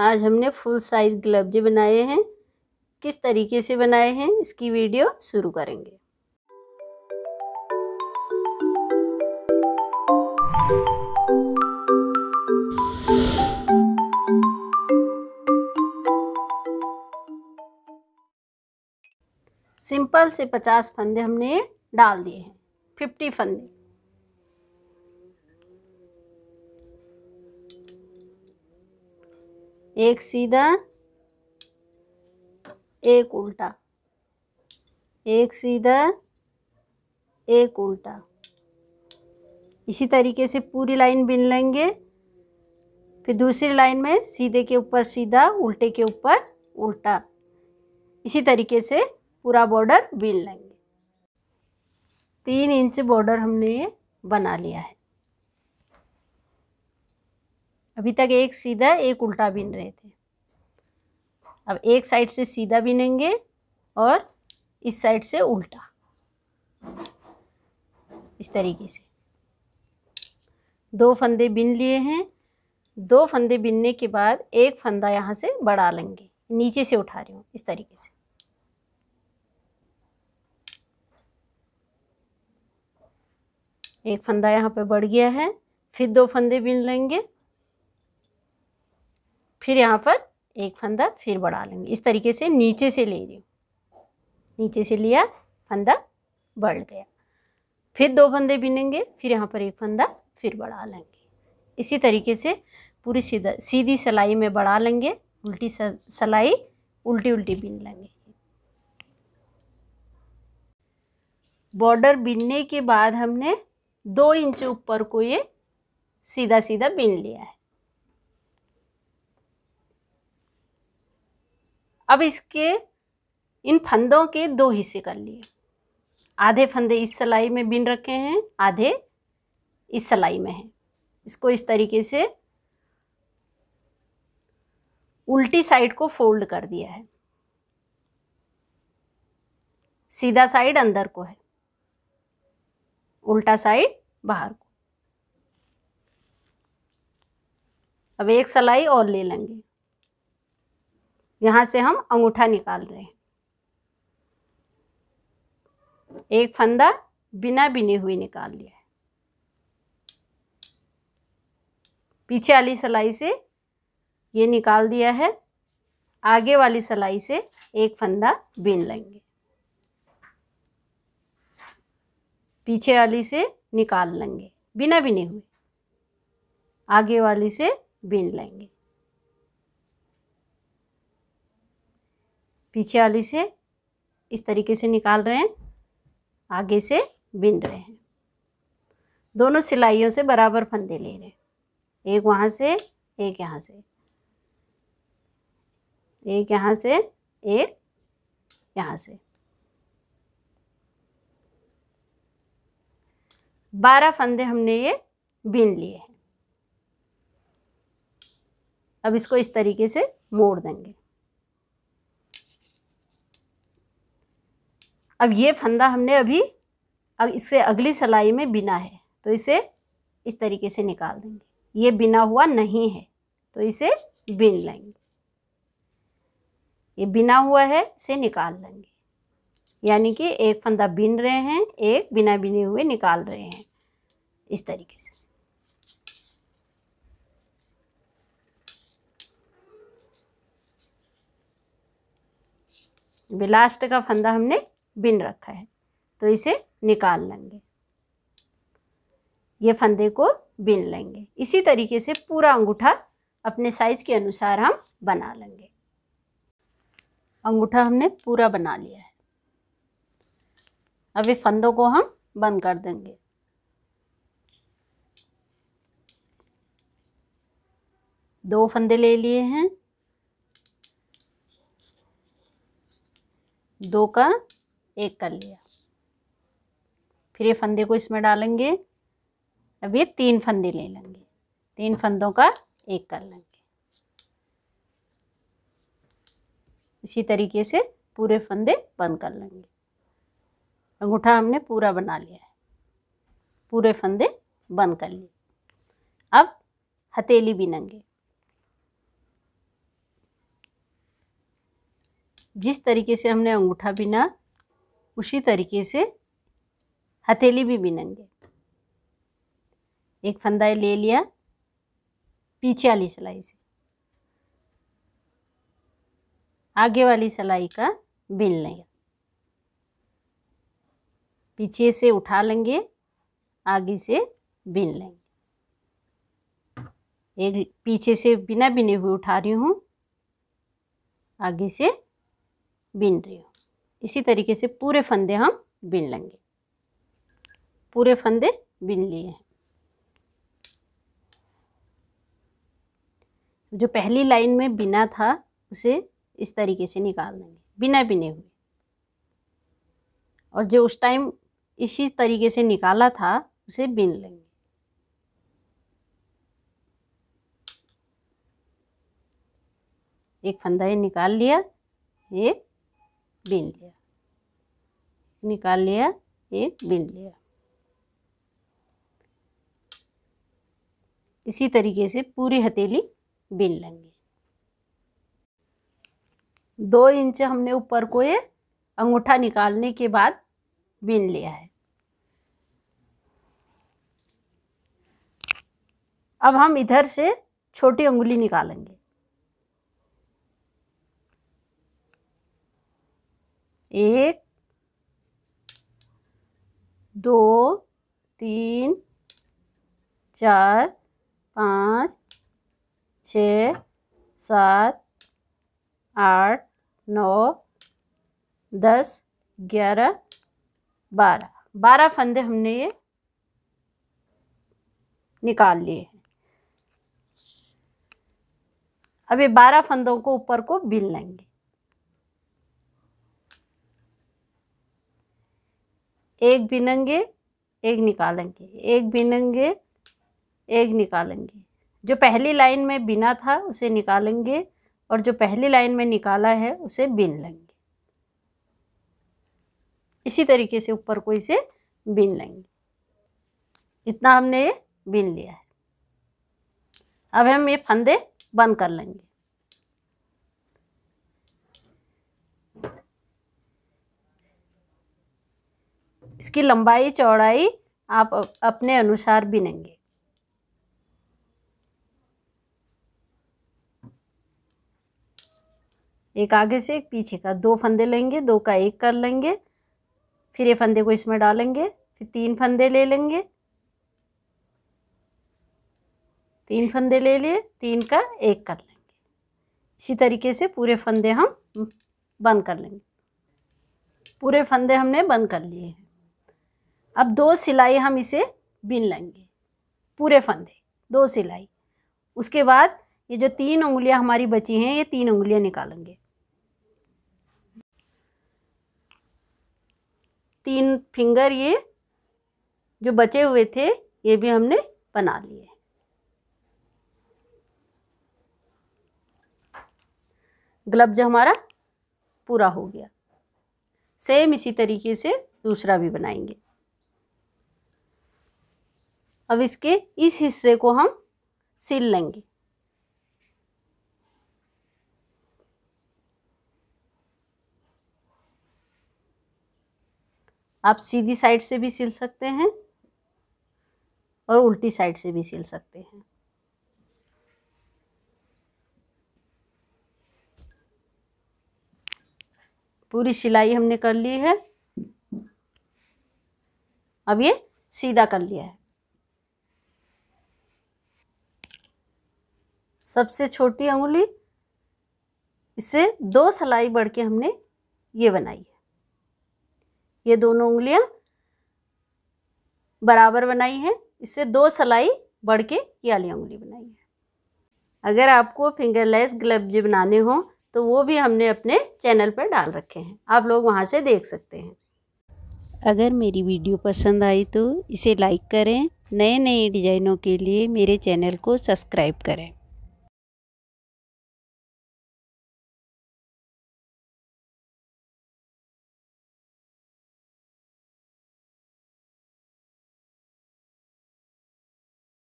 आज हमने full size ग्लब्जे बनाए हैं किस तरीके से बनाए हैं इसकी वीडियो शुरू करेंगे सिंपल से पचास फंदे हमने डाल दिए हैं फिफ्टी फंदे एक सीधा एक उल्टा एक सीधा एक उल्टा इसी तरीके से पूरी लाइन बिन लेंगे फिर दूसरी लाइन में सीधे के ऊपर सीधा उल्टे के ऊपर उल्टा इसी तरीके से पूरा बॉर्डर बिन लेंगे तीन इंच बॉर्डर हमने ये बना लिया है अभी तक एक सीधा एक उल्टा बिन रहे थे अब एक साइड से सीधा बिनेंगे और इस साइड से उल्टा इस तरीके से दो फंदे बिन लिए हैं दो फंदे बिनने के बाद एक फंदा यहाँ से बढ़ा लेंगे नीचे से उठा रही हूँ इस तरीके से एक फंदा यहाँ पे बढ़ गया है फिर दो फंदे बिन लेंगे फिर यहाँ पर एक फंदा फिर बढ़ा लेंगे इस तरीके से नीचे से ले रही हूँ नीचे से लिया फंदा बढ़ गया फिर दो फंदे बिनेंगे फिर यहाँ पर एक फंदा फिर बढ़ा लेंगे इसी तरीके से पूरी सीधा सीधी सिलाई में बढ़ा लेंगे उल्टी सिलाई उल्टी उल्टी बिन लेंगे बॉर्डर बिनने के बाद हमने दो इंच ऊपर को ये सीधा सीधा बिन लिया है अब इसके इन फंदों के दो हिस्से कर लिए आधे फंदे इस सलाई में बिन रखे हैं आधे इस सलाई में हैं इसको इस तरीके से उल्टी साइड को फोल्ड कर दिया है सीधा साइड अंदर को है उल्टा साइड बाहर को अब एक सलाई और ले लेंगे यहाँ से हम अंगूठा निकाल रहे हैं एक फंदा बिना बिने हुए निकाल लिया है पीछे वाली सलाई से ये निकाल दिया है आगे वाली सलाई से एक फंदा बीन लेंगे पीछे वाली से निकाल लेंगे बिना बिने हुए आगे वाली से बीन लेंगे पीछे वाली से इस तरीके से निकाल रहे हैं आगे से बिन रहे हैं दोनों सिलाइयों से बराबर फंदे ले रहे हैं एक वहाँ से एक यहाँ से एक यहाँ से एक यहाँ से बारह फंदे हमने ये बीन लिए हैं अब इसको इस तरीके से मोड़ देंगे अब ये फंदा हमने अभी इससे अगली सलाई में बिना है तो इसे इस तरीके से निकाल देंगे ये बिना हुआ नहीं है तो इसे बिन लेंगे ये बिना हुआ है इसे निकाल लेंगे यानी कि एक फंदा बिन रहे हैं एक बिना बिने हुए निकाल रहे हैं इस तरीके से लास्ट का फंदा हमने बिन रखा है तो इसे निकाल लेंगे ये फंदे को बिन लेंगे इसी तरीके से पूरा अंगूठा अपने साइज के अनुसार हम बना लेंगे अंगूठा हमने पूरा बना लिया है अब ये फंदों को हम बंद कर देंगे दो फंदे ले लिए हैं दो का एक कर लिया फिर ये फंदे को इसमें डालेंगे अब ये तीन फंदे ले लेंगे तीन फंदों का एक कर लेंगे इसी तरीके से पूरे फंदे बंद कर लेंगे अंगूठा हमने पूरा बना लिया है पूरे फंदे बंद कर लिए अब हथेली बिनेंगे जिस तरीके से हमने अंगूठा बिना उसी तरीके से हथेली भी बिनेंगे एक फंदा ले लिया पीछे वाली सिलाई से आगे वाली सिलाई का बिन लेंगे पीछे से उठा लेंगे आगे से बिन लेंगे एक पीछे से बिना बिने हुए उठा रही हूँ आगे से बिन रही हूँ इसी तरीके से पूरे फंदे हम बिन लेंगे पूरे फंदे बिन लिए हैं जो पहली लाइन में बिना था उसे इस तरीके से निकाल देंगे बिना बिने हुए और जो उस टाइम इसी तरीके से निकाला था उसे बिन लेंगे एक फंदा ये निकाल लिया एक बीन लिया निकाल लिया एक बीन लिया इसी तरीके से पूरी हथेली बीन लेंगे दो इंच हमने ऊपर को ये अंगूठा निकालने के बाद बीन लिया है अब हम इधर से छोटी उंगली निकालेंगे एक दो तीन चार पाँच छ सात आठ नौ दस ग्यारह बारह बारह फंदे हमने ये निकाल लिए हैं अब ये बारह फंदों को ऊपर को बिल लेंगे एक बिनेंगे एक निकालेंगे एक बिनेंगे एक निकालेंगे जो पहली लाइन में बिना था उसे निकालेंगे और जो पहली लाइन में निकाला है उसे बिन लेंगे इसी तरीके से ऊपर को इसे बिन लेंगे इतना हमने ये बिन लिया है अब हम ये फंदे बंद कर लेंगे इसकी लंबाई चौड़ाई आप अपने अनुसार बिनेंगे एक आगे से एक पीछे का दो फंदे लेंगे दो का एक कर लेंगे फिर ये फंदे को इसमें डालेंगे फिर तीन फंदे ले लेंगे तीन फंदे ले लिए तीन का एक कर लेंगे इसी तरीके से पूरे फंदे हम बंद कर लेंगे पूरे फंदे हमने बंद कर लिए हैं अब दो सिलाई हम इसे बिन लेंगे पूरे फंदे दो सिलाई उसके बाद ये जो तीन उंगलियां हमारी बची हैं ये तीन उंगलियां निकालेंगे तीन फिंगर ये जो बचे हुए थे ये भी हमने बना लिए ग्लब्ज हमारा पूरा हो गया सेम इसी तरीके से दूसरा भी बनाएंगे अब इसके इस हिस्से को हम सिल लेंगे आप सीधी साइड से भी सिल सकते हैं और उल्टी साइड से भी सिल सकते हैं पूरी सिलाई हमने कर ली है अब ये सीधा कर लिया है सबसे छोटी अंगुली इससे दो सलाई बढ़ के हमने ये बनाई है ये दोनों उंगलियां बराबर बनाई है इससे दो सलाई बढ़ के ये वाली उंगली बनाई है अगर आपको फिंगरलेस ग्लब्ज बनाने हो तो वो भी हमने अपने चैनल पर डाल रखे हैं आप लोग वहाँ से देख सकते हैं अगर मेरी वीडियो पसंद आई तो इसे लाइक करें नए नए डिज़ाइनों के लिए मेरे चैनल को सब्सक्राइब करें